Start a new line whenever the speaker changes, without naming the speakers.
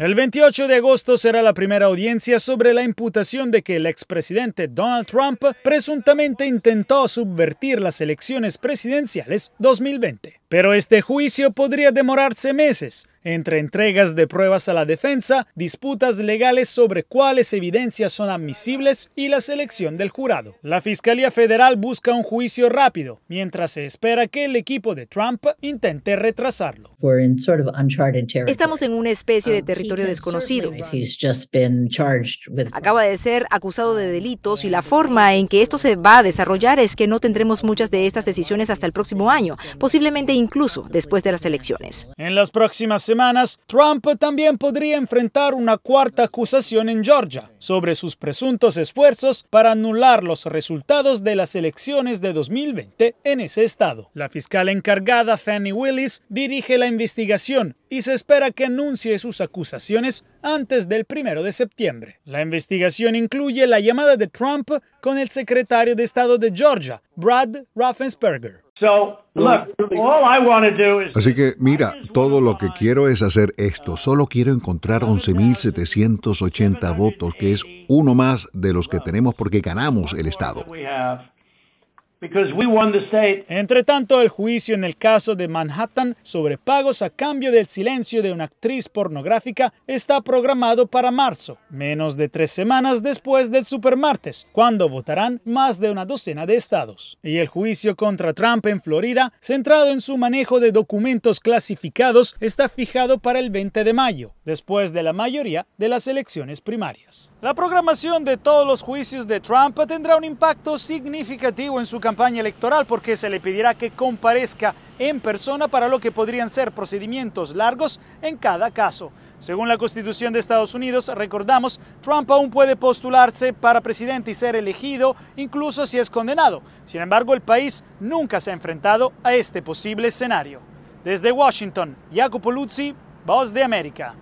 El 28 de agosto será la primera audiencia sobre la imputación de que el expresidente Donald Trump presuntamente intentó subvertir las elecciones presidenciales 2020. Pero este juicio podría demorarse meses, entre entregas de pruebas a la defensa, disputas legales sobre cuáles evidencias son admisibles y la selección del jurado. La Fiscalía Federal busca un juicio rápido, mientras se espera que el equipo de Trump intente retrasarlo. Estamos en una especie de um, territorio desconocido. Acaba de ser acusado de delitos y la forma en que esto se va a desarrollar es que no tendremos muchas de estas decisiones hasta el próximo año, posiblemente incluso después de las elecciones. En las próximas semanas, Trump también podría enfrentar una cuarta acusación en Georgia sobre sus presuntos esfuerzos para anular los resultados de las elecciones de 2020 en ese estado. La fiscal encargada Fanny Willis dirige la investigación y se espera que anuncie sus acusaciones antes del primero de septiembre. La investigación incluye la llamada de Trump con el secretario de Estado de Georgia, Brad Raffensperger. Así que mira, todo lo que quiero es hacer esto. Solo quiero encontrar 11.780 votos, que es uno más de los que tenemos porque ganamos el Estado. Entre tanto, el juicio en el caso de Manhattan sobre pagos a cambio del silencio de una actriz pornográfica está programado para marzo, menos de tres semanas después del supermartes, cuando votarán más de una docena de estados. Y el juicio contra Trump en Florida, centrado en su manejo de documentos clasificados, está fijado para el 20 de mayo, después de la mayoría de las elecciones primarias. La programación de todos los juicios de Trump tendrá un impacto significativo en su campaña campaña electoral porque se le pedirá que comparezca en persona para lo que podrían ser procedimientos largos en cada caso. Según la Constitución de Estados Unidos, recordamos, Trump aún puede postularse para presidente y ser elegido incluso si es condenado. Sin embargo, el país nunca se ha enfrentado a este posible escenario. Desde Washington, Jacopo Luzzi, Voz de América.